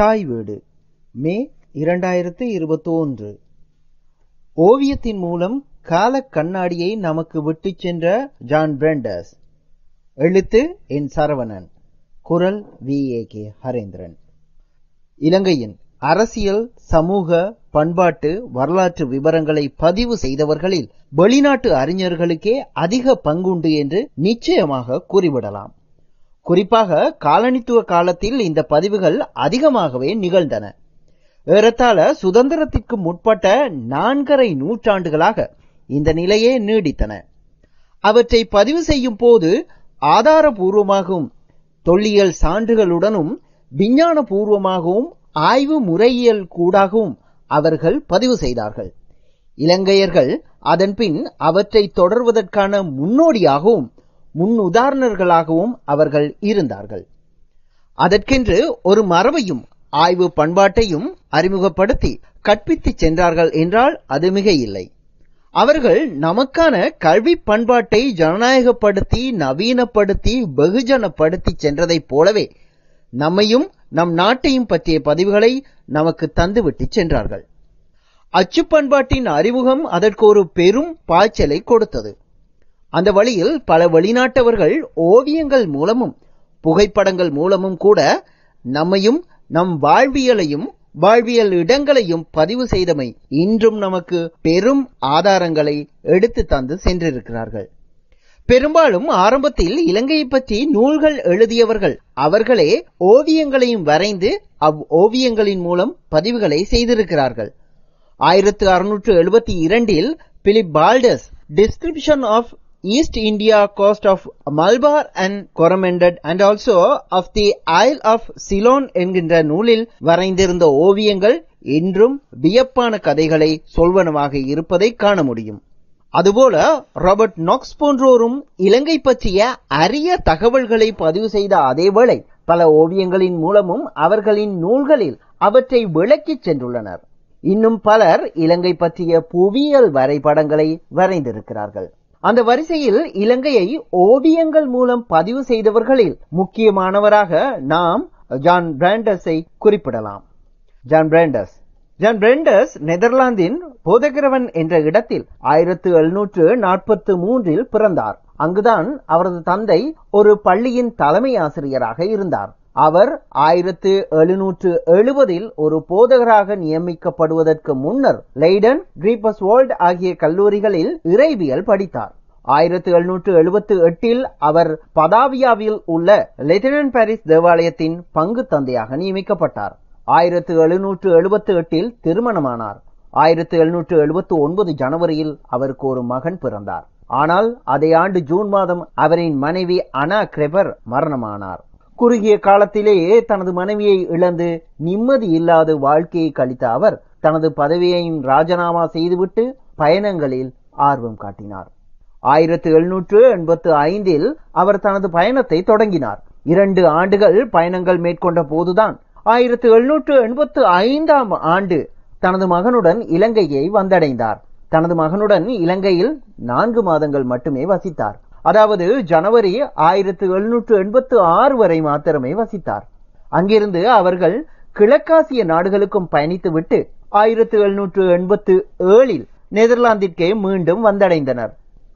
தாய் வீடு மே இரண்டாயிரத்து இருபத்தி ஒன்று ஓவியத்தின் மூலம் கால கண்ணாடியை நமக்கு விட்டு சென்ற ஜான் பிரண்டஸ் எழுத்து என் சரவணன் குரல் வி ஏ கே ஹரேந்திரன் இலங்கையின் அரசியல் சமூக பண்பாட்டு வரலாற்று விவரங்களை பதிவு செய்தவர்களில் வெளிநாட்டு அறிஞர்களுக்கே அதிக பங்குண்டு என்று நிச்சயமாக கூறிவிடலாம் குறிப்பாக காலனித்துவ காலத்தில் இந்த பதிவுகள் அதிகமாகவே நிகழ்ந்தன ஏறத்தாழ சுதந்திரத்திற்கு முற்பட்ட நான்கரை நூற்றாண்டுகளாக இந்த நிலையே நீடித்தன அவற்றை பதிவு செய்யும் போது ஆதாரபூர்வமாகவும் தொல்லியல் சான்றுகளுடனும் விஞ்ஞானபூர்வமாகவும் ஆய்வு முறையியல் கூடாகவும் அவர்கள் பதிவு செய்தார்கள் இலங்கையர்கள் அதன்பின் அவற்றை தொடர்வதற்கான முன்னோடியாகவும் முன் உதாரணர்களாகவும் அவர்கள் இருந்தார்கள் அதற்கென்று ஒரு மரபையும் ஆய்வு பண்பாட்டையும் அறிமுகப்படுத்தி கற்பித்து சென்றார்கள் என்றால் அது மிக இல்லை அவர்கள் நமக்கான கல்வி பண்பாட்டை ஜனநாயகப்படுத்தி நவீனப்படுத்தி வெகுஜனப்படுத்தி சென்றதைப் போலவே நம்மையும் நம் நாட்டையும் பற்றிய பதிவுகளை நமக்கு தந்துவிட்டு சென்றார்கள் அச்சு பண்பாட்டின் அறிமுகம் அதற்கு ஒரு பெரும் பாய்ச்சலை கொடுத்தது அந்த வழியில் பல வெளிநாட்டவர்கள் ஓவியங்கள் மூலமும் புகைப்படங்கள் மூலமும் கூட நம்மையும் நம் வாழ்வியலையும் வாழ்வியல் இடங்களையும் பதிவு செய்தமை இன்றும் நமக்கு பெரும் ஆதாரங்களை எடுத்து தந்து சென்றிருக்கிறார்கள் பெரும்பாலும் ஆரம்பத்தில் இலங்கையை பற்றி நூல்கள் எழுதியவர்கள் அவர்களே ஓவியங்களையும் வரைந்து அவ் ஓவியங்களின் மூலம் பதிவுகளை செய்திருக்கிறார்கள் ஆயிரத்து அறுநூற்று எழுபத்தி இரண்டில் Philip Baldaeus description of East India coast of Malabar and Coromandel and also of the isle of Ceylon என்கின்ற நூலில் வரைந்திருந்த ஓவியங்கள் இன்றும் வியப்பான கதைகளை சொல்வனமாக இருப்பதை காண முடியும் அதுபோல ராபர்ட் நாக்ஸ் போன்றோரும் இலங்கை பற்றிய அரிய தகவல்களை பதிவு செய்த அதேவேளை பல ஓவியங்களின் மூலமும் அவர்களின் நூல்களில் அவற்றை விளக்கிச் சென்றுள்ளனர் இன்னும் பலர் இலங்கை பற்றிய புவியியல் வரைபடங்களை வரைந்திருக்கிறார்கள் அந்த வரிசையில் இலங்கையை ஓவியங்கள் மூலம் பதிவு செய்தவர்களில் முக்கியமானவராக நாம் ஜான் பிராண்டஸை குறிப்பிடலாம் ஜான் பிராண்டஸ் ஜான் பிரெண்டஸ் நெதர்லாந்தின் போதகிரவன் என்ற இடத்தில் ஆயிரத்து எழுநூற்று நாற்பத்து மூன்றில் பிறந்தார் அங்குதான் அவரது தந்தை ஒரு பள்ளியின் தலைமை ஆசிரியராக இருந்தார் அவர் ஆயிரத்து எழுநூற்று எழுபதில் ஒரு போதகராக நியமிக்கப்படுவதற்கு முன்னர் லைடன் கிரீபஸ் வேர்ல்ட் ஆகிய கல்லூரிகளில் இறைவியல் படித்தார் ஆயிரத்து எழுநூற்று எழுபத்து எட்டில் அவர் பதாவியாவில் உள்ள லெட்டினன் பாரிஸ் தேவாலயத்தின் பங்கு தந்தையாக நியமிக்கப்பட்டார் ஆயிரத்து எழுநூற்று எழுபத்து எட்டில் திருமணமானார் ஆயிரத்து எழுநூற்று எழுபத்து ஒன்பது ஜனவரியில் அவருக்கு ஒரு மகன் பிறந்தார் ஆனால் அதே ஆண்டு ஜூன் மாதம் அவரின் மனைவி அனா கிரெபர் மரணமானார் குறுகிய காலத்திலேயே தனது மனைவியை இழந்து நிம்மதி இல்லாத வாழ்க்கையை கழித்த அவர் தனது பதவியையும் ராஜினாமா செய்துவிட்டு பயணங்களில் ஆர்வம் காட்டினார் ஆயிரத்து எழுநூற்று எண்பத்து ஐந்தில் அவர் தனது பயணத்தை தொடங்கினார் இரண்டு ஆண்டுகள் பயணங்கள் மேற்கொண்ட போதுதான் ஆயிரத்து எழுநூற்று எண்பத்து ஐந்தாம் ஆண்டு தனது மகனுடன் இலங்கையை வந்தடைந்தார் தனது மகனுடன் இலங்கையில் நான்கு மாதங்கள் மட்டுமே வசித்தார் அதாவது ஜனவரி ஆயிரத்தி எழுநூற்று எண்பத்து ஆறு வரை மாத்திரமே வசித்தார் அங்கிருந்து அவர்கள் கிழக்காசிய நாடுகளுக்கும் பயணித்துவிட்டு ஆயிரத்தி எழுநூற்று எண்பத்து ஏழில் நெதர்லாந்திற்கே மீண்டும் வந்தடைந்தனர்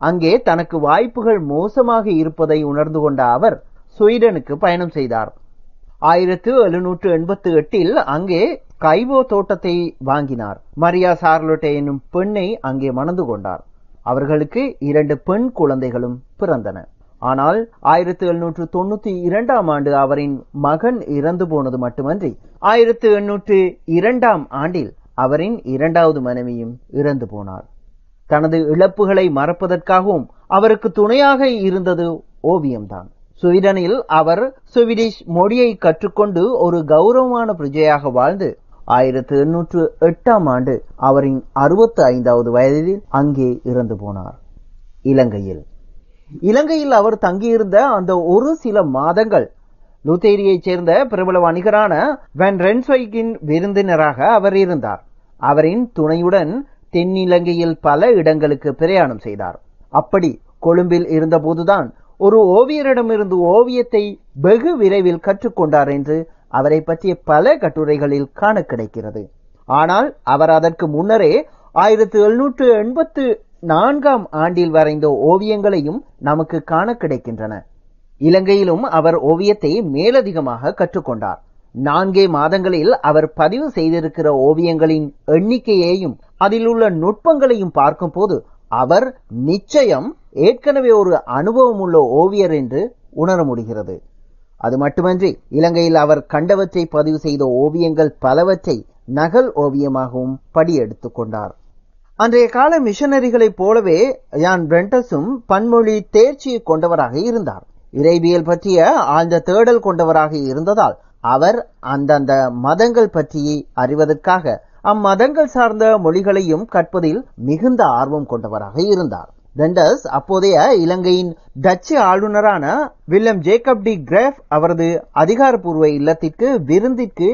அங்கே தனக்கு வாய்ப்புகள் மோசமாக இருப்பதை உணர்ந்து கொண்ட அவர் ஸ்வீடனுக்கு பயணம் செய்தார் ஆயிரத்து எழுநூற்று எண்பத்து எட்டில் அங்கே கைவோ தோட்டத்தை வாங்கினார் மரியா சார்லோட்டே என்னும் பெண்ணை அங்கே மணந்து கொண்டார் அவர்களுக்கு இரண்டு பெண் குழந்தைகளும் பிறந்தன ஆனால் ஆயிரத்தி எழுநூற்று தொண்ணூத்தி இரண்டாம் ஆண்டு அவரின் மகன் இறந்து போனது மட்டுமன்றி ஆயிரத்தி எண்ணூற்று இரண்டாம் ஆண்டில் அவரின் இரண்டாவது மனைவியும் இறந்து போனார் தனது இழப்புகளை மறப்பதற்காகவும் அவருக்கு துணையாக இருந்தது ஓவியம்தான் சுவீடனில் அவர் சுவிடிஷ் மொழியை கற்றுக்கொண்டு ஒரு கௌரவமான பிரஜையாக வாழ்ந்து ஆயிரத்தி எண்ணூற்று எட்டாம் ஆண்டு அவரின் அறுபத்து ஐந்தாவது வயதில் அங்கே இறந்து போனார் இலங்கையில் இலங்கையில் அவர் தங்கியிருந்த அந்த ஒரு சில மாதங்கள் லுத்தேரியைச் சேர்ந்த பிரபல வணிகரான வென் ரென்ஸ்வைக்கின் விருந்தினராக அவர் இருந்தார் அவரின் துணையுடன் தென்னிலங்கையில் பல இடங்களுக்கு பிரயாணம் செய்தார் அப்படி கொழும்பில் இருந்தபோதுதான் ஒரு ஓவியரிடமிருந்து ஓவியத்தை வெகு விரைவில் கற்றுக்கொண்டார் என்று அவரை பற்றிய பல கட்டுரைகளில் காண கிடைக்கிறது ஆனால் அவர் அதற்கு முன்னரே ஆயிரத்தி எழுநூற்று எண்பத்து நான்காம் ஆண்டில் வரைந்த ஓவியங்களையும் நமக்கு காண கிடைக்கின்றன இலங்கையிலும் அவர் ஓவியத்தை மேலதிகமாக கற்றுக்கொண்டார் நான்கே மாதங்களில் அவர் பதிவு செய்திருக்கிற ஓவியங்களின் எண்ணிக்கையையும் அதில் உள்ள நுட்பங்களையும் பார்க்கும்போது அவர் நிச்சயம் ஏற்கனவே ஒரு அனுபவம் உள்ள ஓவியர் என்று உணர முடிகிறது அது மட்டுமன்றி இலங்கையில் அவர் கண்டவற்றை பதிவு செய்த ஓவியங்கள் பலவற்றை நகல் ஓவியமாகவும் படியெடுத்துக் கொண்டார் அன்றைய கால மிஷனரிகளைப் போலவே யான் பிரெண்டஸும் பன்மொழி தேர்ச்சி கொண்டவராக இருந்தார் இறைவியல் பற்றிய ஆழ்ந்த தேடல் கொண்டவராக இருந்ததால் அவர் அந்தந்த மதங்கள் பற்றி அறிவதற்காக அம்மதங்கள் சார்ந்த மொழிகளையும் கற்பதில் மிகுந்த ஆர்வம் கொண்டவராக இருந்தார் தண்டஸ் அப்போதைய இலங்கையின் டச்சு ஆளுநரான வில்லம் ஜேக்கப் டி கிரேஃப் அவரது அதிகாரப்பூர்வ இல்லத்திற்கு விருந்திற்கு